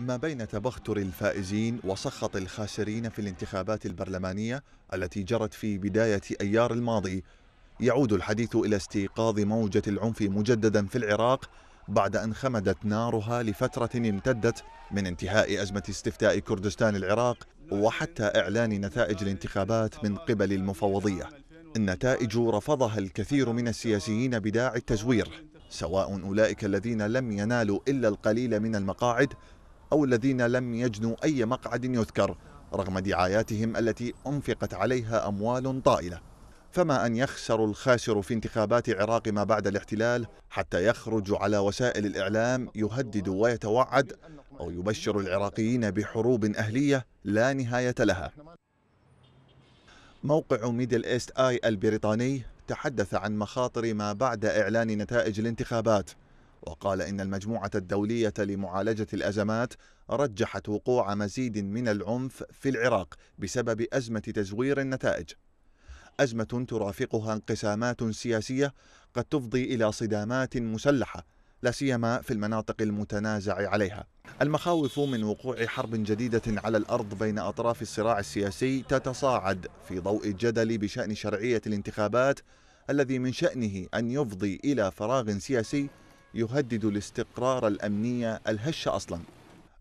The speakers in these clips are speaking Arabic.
ما بين تبختر الفائزين وسخط الخاسرين في الانتخابات البرلمانية التي جرت في بداية أيار الماضي يعود الحديث إلى استيقاظ موجة العنف مجددا في العراق بعد أن خمدت نارها لفترة امتدت من انتهاء أزمة استفتاء كردستان العراق وحتى إعلان نتائج الانتخابات من قبل المفوضية النتائج رفضها الكثير من السياسيين بداعي التزوير سواء أولئك الذين لم ينالوا إلا القليل من المقاعد أو الذين لم يجنوا أي مقعد يذكر رغم دعاياتهم التي أنفقت عليها أموال طائلة فما أن يخسر الخاسر في انتخابات عراق ما بعد الاحتلال حتى يخرج على وسائل الإعلام يهدد ويتوعد أو يبشر العراقيين بحروب أهلية لا نهاية لها موقع ميدل إيست آي البريطاني تحدث عن مخاطر ما بعد إعلان نتائج الانتخابات وقال إن المجموعة الدولية لمعالجة الأزمات رجحت وقوع مزيد من العنف في العراق بسبب أزمة تزوير النتائج أزمة ترافقها انقسامات سياسية قد تفضي إلى صدامات مسلحة لا سيما في المناطق المتنازع عليها. المخاوف من وقوع حرب جديدة على الأرض بين أطراف الصراع السياسي تتصاعد في ضوء الجدل بشأن شرعية الانتخابات الذي من شأنه أن يفضي إلى فراغ سياسي يهدد الاستقرار الأمني الهش أصلاً.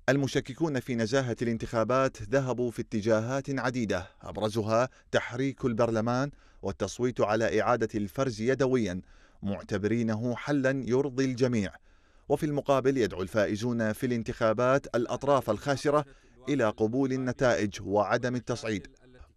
المشككون في نزاهة الانتخابات ذهبوا في اتجاهات عديدة أبرزها تحريك البرلمان والتصويت على إعادة الفرز يدويا معتبرينه حلا يرضي الجميع وفي المقابل يدعو الفائزون في الانتخابات الأطراف الخاسرة إلى قبول النتائج وعدم التصعيد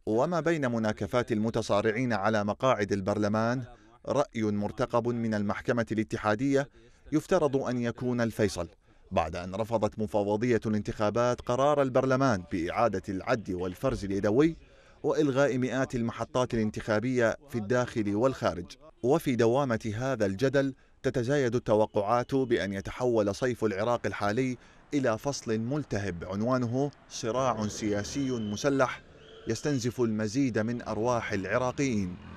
وما بين مناكفات المتصارعين على مقاعد البرلمان رأي مرتقب من المحكمة الاتحادية يفترض أن يكون الفيصل بعد أن رفضت مفوضية الانتخابات قرار البرلمان بإعادة العد والفرز اليدوي والغاء مئات المحطات الانتخابيه في الداخل والخارج وفي دوامه هذا الجدل تتزايد التوقعات بان يتحول صيف العراق الحالي الى فصل ملتهب عنوانه صراع سياسي مسلح يستنزف المزيد من ارواح العراقيين